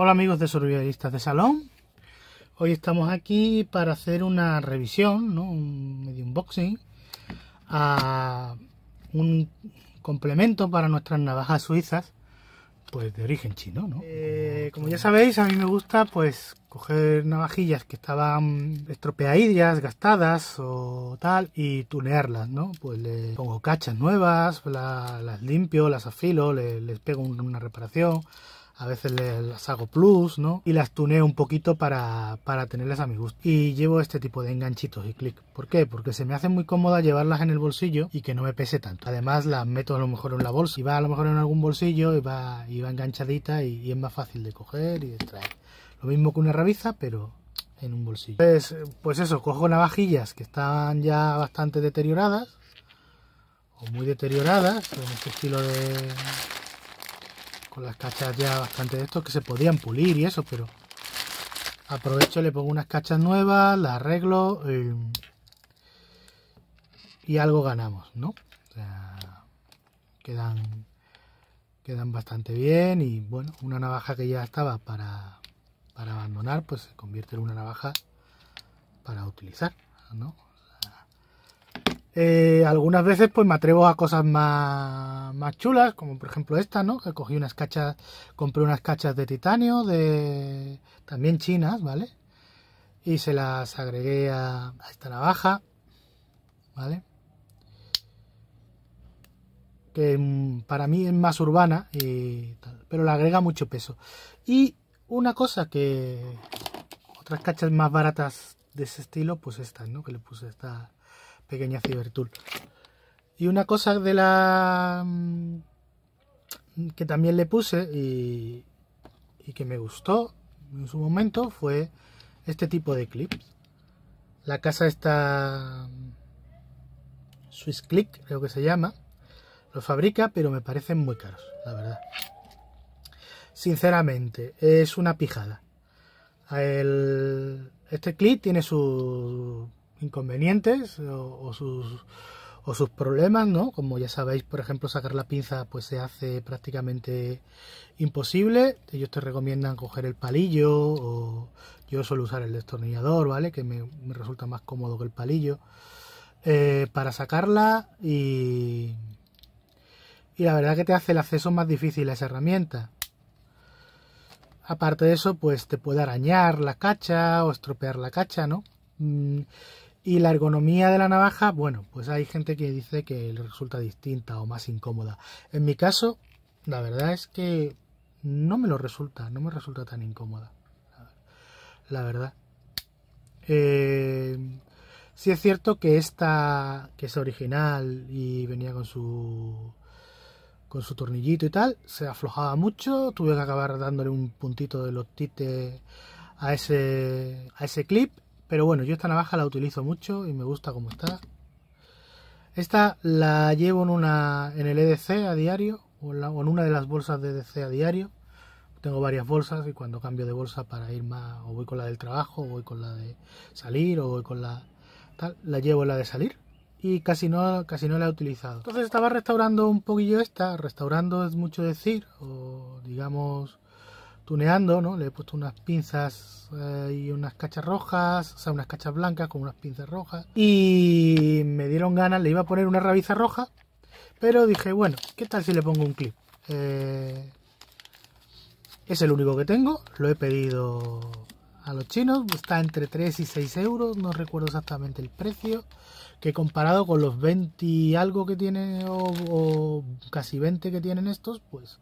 Hola amigos de survivalistas de salón. Hoy estamos aquí para hacer una revisión, ¿no? un unboxing, a un complemento para nuestras navajas suizas, pues de origen chino, ¿no? Eh, como ya sabéis, a mí me gusta pues coger navajillas que estaban estropeadillas, gastadas o tal, y tunearlas, ¿no? Pues le pongo cachas nuevas, las limpio, las afilo, les pego una reparación a veces las hago plus, ¿no? Y las tuneo un poquito para, tenerlas a mi gusto. Y llevo este tipo de enganchitos y clic. ¿Por qué? Porque se me hace muy cómoda llevarlas en el bolsillo y que no me pese tanto. Además las meto a lo mejor en la bolsa y va a lo mejor en algún bolsillo y va, y va enganchadita y, es más fácil de coger y de Lo mismo que una rabiza, pero en un bolsillo. Pues, pues eso, cojo navajillas que están ya bastante deterioradas o muy deterioradas, en este estilo de, las cachas ya bastante de estos que se podían pulir y eso, pero aprovecho, le pongo unas cachas nuevas, las arreglo eh, y algo ganamos, ¿no? quedan, quedan bastante bien y bueno, una navaja que ya estaba para, para abandonar, pues se convierte en una navaja para utilizar, ¿no? Eh, algunas veces pues me atrevo a cosas más, más chulas, como por ejemplo esta, ¿no? Que cogí unas cachas, compré unas cachas de titanio, de también chinas, ¿vale? Y se las agregué a, esta navaja, ¿vale? Que mm, para mí es más urbana, pero le agrega mucho peso. Y una cosa que otras cachas más baratas de ese estilo, pues estas, ¿no? Que le puse esta pequeña cibertool. Y una cosa de la mm, que también le puse y, que me gustó en su momento fue este tipo de clips. La casa está mm, Swiss Click, creo que se llama. Lo fabrica, pero me parecen muy caros, la verdad. Sinceramente, es una pijada. este clip tiene su inconvenientes o, sus, o sus problemas, ¿no? Como ya sabéis, por ejemplo, sacar la pinza pues se hace prácticamente imposible. Ellos te recomiendan coger el palillo o yo suelo usar el destornillador, ¿vale? Que me, resulta más cómodo que el palillo. Eh, para sacarla y, y la verdad que te hace el acceso más difícil a esa herramienta. Aparte de eso, pues te puede arañar la cacha o estropear la cacha, ¿no? Mm, y la ergonomía de la navaja, bueno, pues hay gente que dice que le resulta distinta o más incómoda. En mi caso, la verdad es que no me lo resulta, no me resulta tan incómoda. La verdad. Eh, sí es cierto que esta, que es original y venía con su con su tornillito y tal, se aflojaba mucho, tuve que acabar dándole un puntito de los a ese, a ese clip pero bueno, yo esta navaja la utilizo mucho y me gusta como está. Esta la llevo en, una, en el EDC a diario o en, una de las bolsas de EDC a diario. Tengo varias bolsas y cuando cambio de bolsa para ir más, o voy con la del trabajo, o voy con la de salir, o voy con la la llevo en la de salir y casi no, casi no la he utilizado. Entonces estaba restaurando un poquillo esta, restaurando es mucho decir, o digamos tuneando, ¿no? Le he puesto unas pinzas eh, y unas cachas rojas, o sea, unas cachas blancas con unas pinzas rojas. Y me dieron ganas, le iba a poner una rabiza roja, pero dije, bueno, ¿qué tal si le pongo un clip? Eh, es el único que tengo, lo he pedido a los chinos, está entre 3 y 6 euros, no recuerdo exactamente el precio, que comparado con los 20 y algo que tiene, o, o casi 20 que tienen estos, pues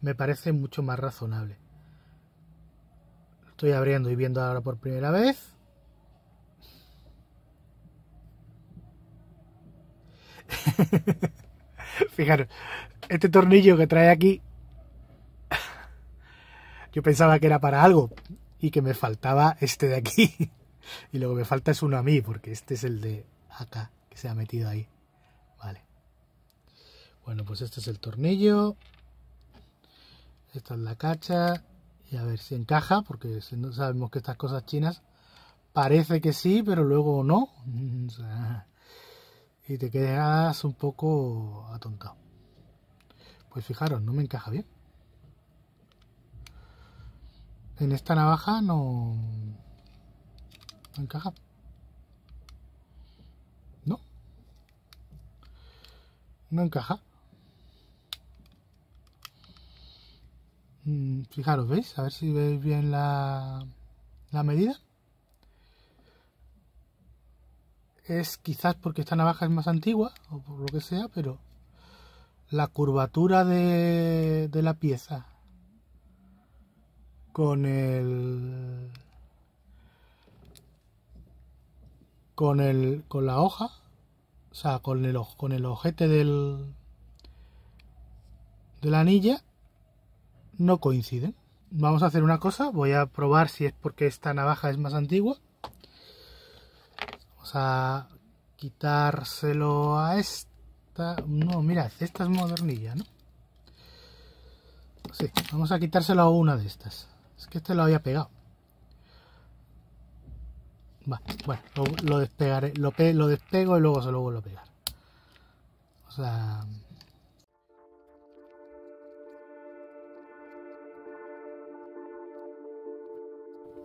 me parece mucho más razonable. Estoy abriendo y viendo ahora por primera vez. Fijaros, este tornillo que trae aquí, yo pensaba que era para algo y que me faltaba este de aquí. Y lo que me falta es uno a mí, porque este es el de acá, que se ha metido ahí. Vale. Bueno, pues este es el tornillo. Esta es la cacha y a ver si encaja, porque sabemos que estas cosas chinas parece que sí, pero luego no. y te quedas un poco atontado. Pues fijaros, no me encaja bien. En esta navaja no, no encaja. No. No encaja. Fijaros, ¿veis? A ver si veis bien la, la medida. Es quizás porque esta navaja es más antigua o por lo que sea, pero la curvatura de, la pieza con el con el con la hoja o sea con el con el ojete del de la anilla no coinciden. Vamos a hacer una cosa, voy a probar si es porque esta navaja es más antigua. Vamos a quitárselo a esta. No, mirad, esta es modernilla, ¿no? Sí, vamos a quitárselo a una de estas. Es que este lo había pegado. Va, bueno, lo, despegaré, lo, lo despego y luego se lo vuelvo a pegar. O sea...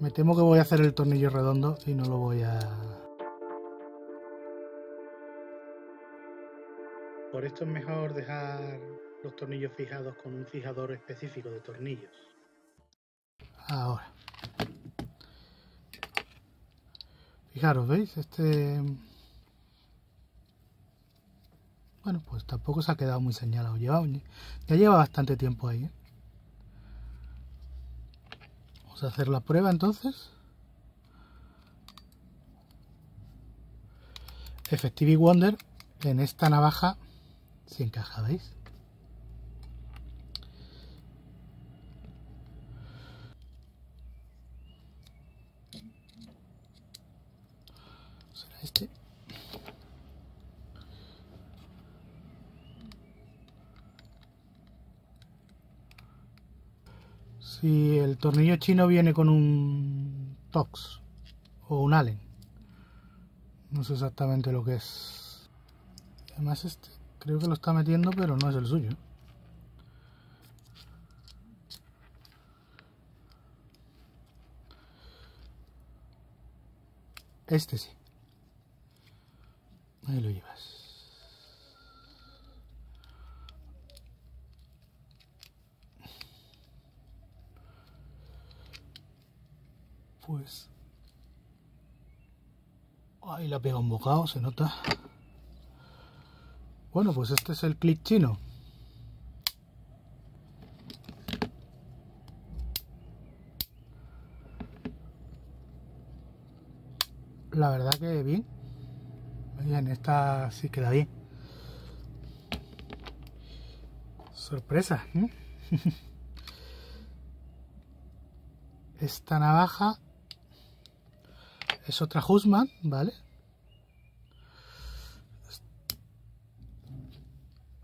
Me temo que voy a hacer el tornillo redondo y no lo voy a... Por esto es mejor dejar los tornillos fijados con un fijador específico de tornillos. Ahora. Fijaros, ¿veis? Este... Bueno, pues tampoco se ha quedado muy señalado. Lleva, ya lleva bastante tiempo ahí. ¿eh? Vamos a hacer la prueba entonces. Effective Wonder en esta navaja se encaja, ¿veis? ¿Será este? Si el tornillo chino viene con un Tox o un Allen. No sé exactamente lo que es. Además este creo que lo está metiendo pero no es el suyo. Este sí. Ahí lo llevas. pues ahí la pega un bocado se nota bueno pues este es el clip chino la verdad que bien bien esta sí queda bien sorpresa ¿eh? esta navaja es otra Husman, ¿vale?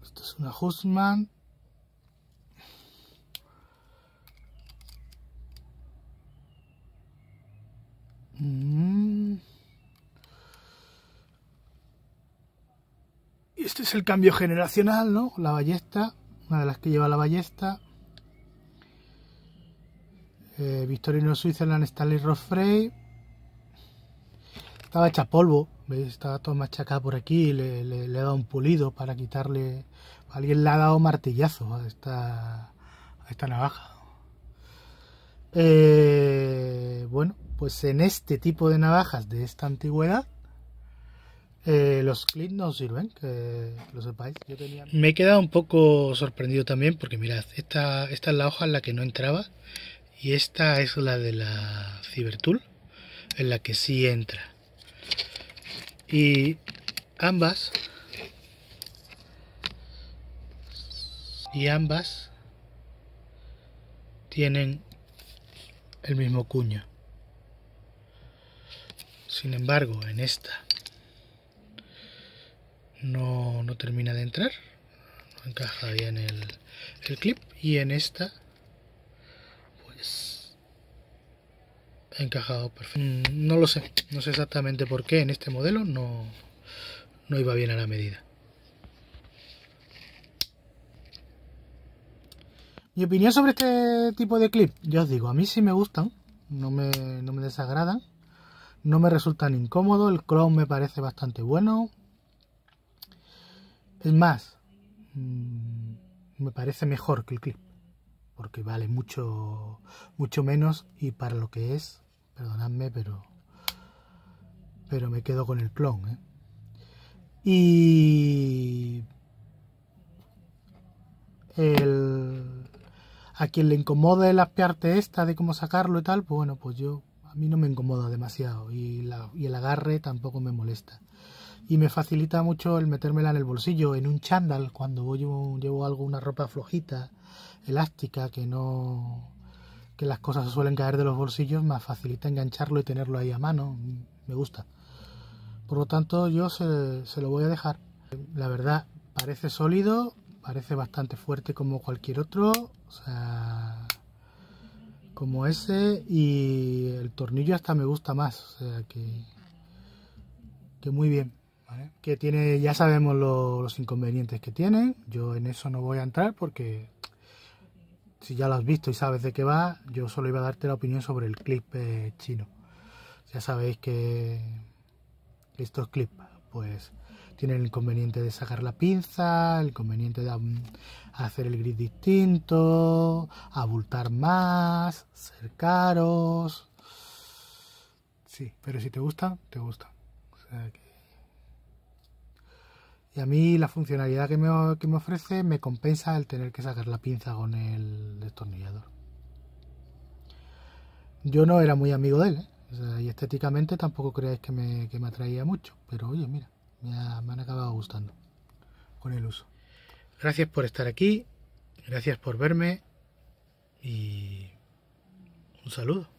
Esta es una Husman. Mm. Y este es el cambio generacional, ¿no? La ballesta, una de las que lleva la ballesta. Eh, Victorino Switzerland Stanley rofrey estaba hecha polvo, estaba todo machacado por aquí, le, le, he dado un pulido para quitarle, alguien le ha dado martillazo a esta, esta navaja. Eh, bueno, pues en este tipo de navajas de esta antigüedad, eh, los clips no sirven, que lo sepáis. Me he quedado un poco sorprendido también porque mirad, esta, esta es la hoja en la que no entraba y esta es la de la Cibertool en la que sí entra y ambas y ambas tienen el mismo cuño sin embargo en esta no, termina de entrar no encaja bien el, el clip y en esta encajado perfecto. Mm, no lo sé, no sé exactamente por qué en este modelo no, no iba bien a la medida. Mi opinión sobre este tipo de clip, ya os digo, a mí sí me gustan, no me, no me desagradan, no me resultan incómodo, el chrome me parece bastante bueno. Es más, mm, me parece mejor que el clip porque vale mucho mucho menos y para lo que es Perdonadme, pero. Pero me quedo con el clon, ¿eh? Y. El, a quien le incomode la parte esta de cómo sacarlo y tal, pues bueno, pues yo. A mí no me incomoda demasiado. Y, la, y el agarre tampoco me molesta y me facilita mucho el metérmela en el bolsillo, en un chándal, cuando voy, llevo, llevo, algo, una ropa flojita, elástica, que no que las cosas suelen caer de los bolsillos, más facilita engancharlo y tenerlo ahí a mano. Me gusta. Por lo tanto, yo se, lo voy a dejar. La verdad, parece sólido, parece bastante fuerte como cualquier otro. O sea, como ese. Y el tornillo hasta me gusta más. O sea, que, muy bien. Que tiene, ya sabemos los inconvenientes que tiene. Yo en eso no voy a entrar porque si ya lo has visto y sabes de qué va, yo solo iba a darte la opinión sobre el clip eh, chino. Ya sabéis que estos clips, pues tienen el conveniente de sacar la pinza, el conveniente de hacer el grid distinto, abultar más, ser caros. Sí, pero si te gusta, te gusta. O sea que... Y a mí la funcionalidad que me, ofrece me compensa el tener que sacar la pinza con el destornillador. Yo no era muy amigo de él, ¿eh? y estéticamente tampoco creáis que me, atraía mucho, pero oye, mira, me han acabado gustando con el uso. Gracias por estar aquí, gracias por verme y un saludo.